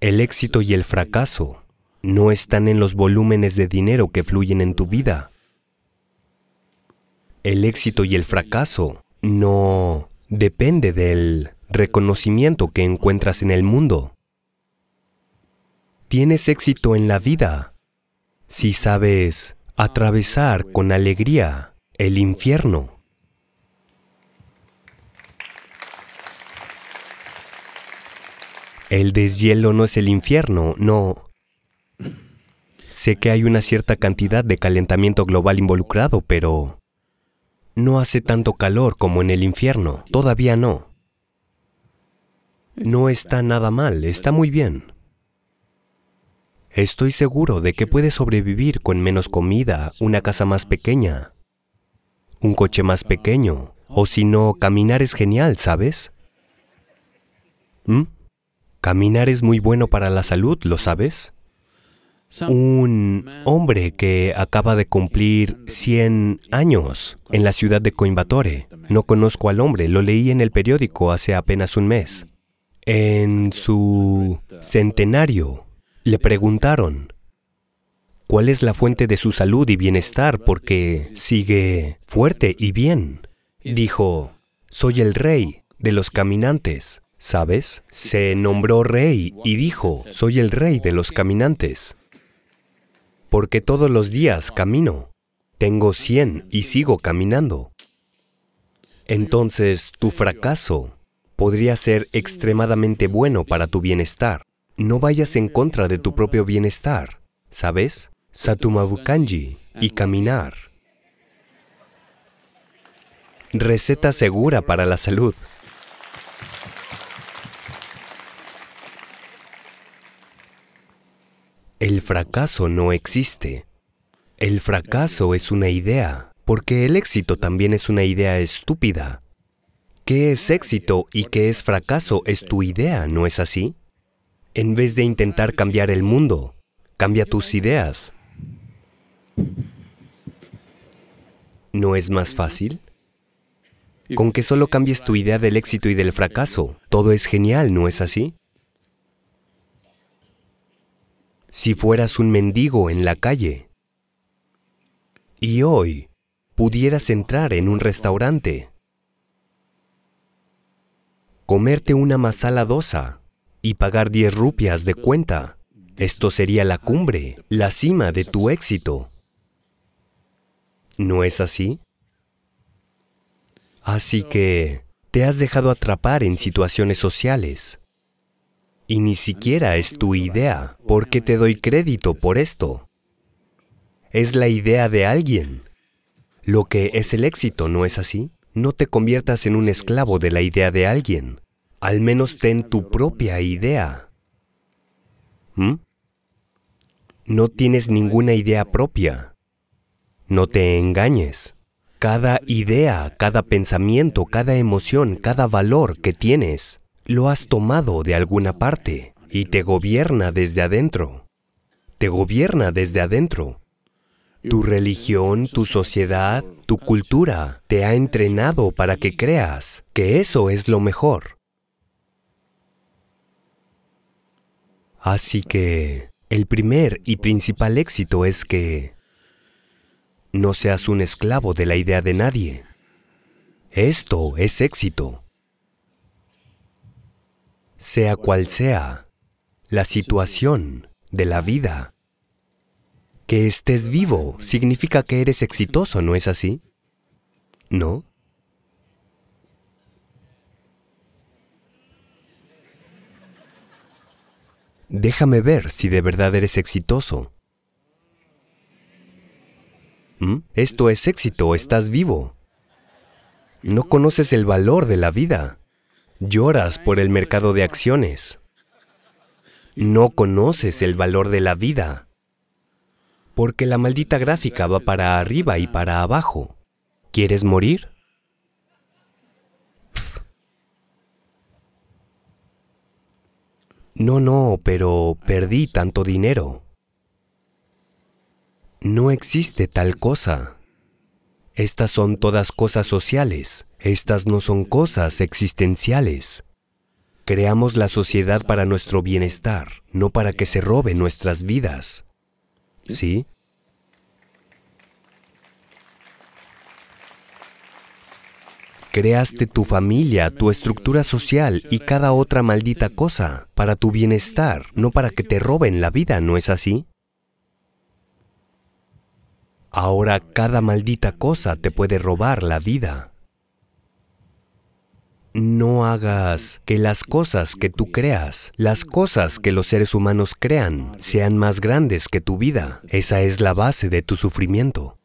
El éxito y el fracaso no están en los volúmenes de dinero que fluyen en tu vida. El éxito y el fracaso no depende del reconocimiento que encuentras en el mundo. Tienes éxito en la vida si sabes atravesar con alegría el infierno. El deshielo no es el infierno, no. Sé que hay una cierta cantidad de calentamiento global involucrado, pero... No hace tanto calor como en el infierno, todavía no. No está nada mal, está muy bien. Estoy seguro de que puedes sobrevivir con menos comida, una casa más pequeña, un coche más pequeño, o si no, caminar es genial, ¿sabes? ¿Mm? Caminar es muy bueno para la salud, ¿lo sabes? Un hombre que acaba de cumplir 100 años en la ciudad de Coimbatore. No conozco al hombre, lo leí en el periódico hace apenas un mes. En su centenario le preguntaron cuál es la fuente de su salud y bienestar porque sigue fuerte y bien. Dijo, soy el rey de los caminantes. ¿Sabes? Se nombró rey y dijo, soy el rey de los caminantes, porque todos los días camino. Tengo 100 y sigo caminando. Entonces, tu fracaso podría ser extremadamente bueno para tu bienestar. No vayas en contra de tu propio bienestar, ¿sabes? Satumabukanji y caminar. Receta segura para la salud. El fracaso no existe. El fracaso es una idea, porque el éxito también es una idea estúpida. ¿Qué es éxito y qué es fracaso es tu idea, no es así? En vez de intentar cambiar el mundo, cambia tus ideas. ¿No es más fácil? Con que solo cambies tu idea del éxito y del fracaso, todo es genial, ¿no es así? si fueras un mendigo en la calle. Y hoy pudieras entrar en un restaurante, comerte una masala dosa y pagar 10 rupias de cuenta. Esto sería la cumbre, la cima de tu éxito. ¿No es así? Así que te has dejado atrapar en situaciones sociales, y ni siquiera es tu idea, porque te doy crédito por esto. Es la idea de alguien. Lo que es el éxito, ¿no es así? No te conviertas en un esclavo de la idea de alguien. Al menos ten tu propia idea. ¿Mm? No tienes ninguna idea propia. No te engañes. Cada idea, cada pensamiento, cada emoción, cada valor que tienes lo has tomado de alguna parte y te gobierna desde adentro. Te gobierna desde adentro. Tu religión, tu sociedad, tu cultura te ha entrenado para que creas que eso es lo mejor. Así que el primer y principal éxito es que no seas un esclavo de la idea de nadie. Esto es éxito sea cual sea la situación de la vida. Que estés vivo significa que eres exitoso, ¿no es así? ¿No? Déjame ver si de verdad eres exitoso. ¿Mm? Esto es éxito, estás vivo. No conoces el valor de la vida. Lloras por el mercado de acciones. No conoces el valor de la vida. Porque la maldita gráfica va para arriba y para abajo. ¿Quieres morir? No, no, pero perdí tanto dinero. No existe tal cosa. Estas son todas cosas sociales, estas no son cosas existenciales. Creamos la sociedad para nuestro bienestar, no para que se robe nuestras vidas. ¿Sí? Creaste tu familia, tu estructura social y cada otra maldita cosa para tu bienestar, no para que te roben la vida, ¿no es así? Ahora cada maldita cosa te puede robar la vida. No hagas que las cosas que tú creas, las cosas que los seres humanos crean, sean más grandes que tu vida. Esa es la base de tu sufrimiento.